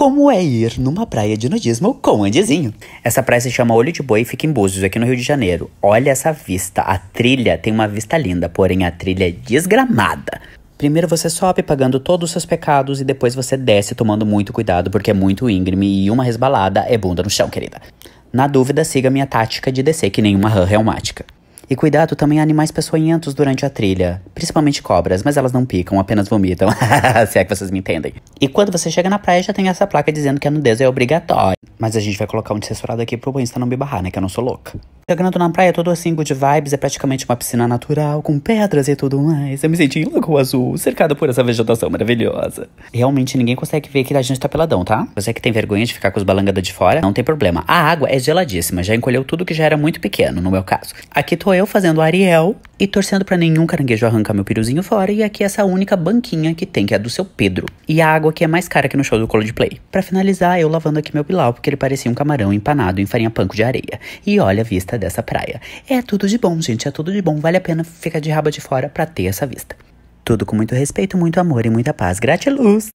Como é ir numa praia de nudismo com Andizinho? Essa praia se chama Olho de Boi e fica em Búzios, aqui no Rio de Janeiro. Olha essa vista. A trilha tem uma vista linda, porém a trilha é desgramada. Primeiro você sobe pagando todos os seus pecados e depois você desce tomando muito cuidado porque é muito íngreme e uma resbalada é bunda no chão, querida. Na dúvida, siga minha tática de descer que nenhuma rã reumática. E cuidado também a animais peçonhentos durante a trilha, principalmente cobras, mas elas não picam, apenas vomitam. Se é que vocês me entendem. E quando você chega na praia, já tem essa placa dizendo que a nudez é obrigatória. Mas a gente vai colocar um censurado aqui pro banhista não me barrar, né? Que eu não sou louca. Chegando na praia, todo assim, good vibes, é praticamente uma piscina natural, com pedras e tudo mais. Eu me senti em Lagoa Azul, cercada por essa vegetação maravilhosa. Realmente, ninguém consegue ver que a gente tá peladão, tá? Você que tem vergonha de ficar com os balangada de fora, não tem problema. A água é geladíssima, já encolheu tudo que já era muito pequeno, no meu caso. Aqui tô eu fazendo Ariel, e torcendo para nenhum caranguejo arrancar meu piruzinho fora, e aqui é essa única banquinha que tem, que é a do seu Pedro. E a água que é mais cara que no show do Coldplay. Para finalizar, eu lavando aqui meu pilau, porque ele parecia um camarão empanado em farinha panco de areia. E olha a vista dessa praia. É tudo de bom, gente, é tudo de bom. Vale a pena ficar de raba de fora pra ter essa vista. Tudo com muito respeito, muito amor e muita paz. Gratiluz!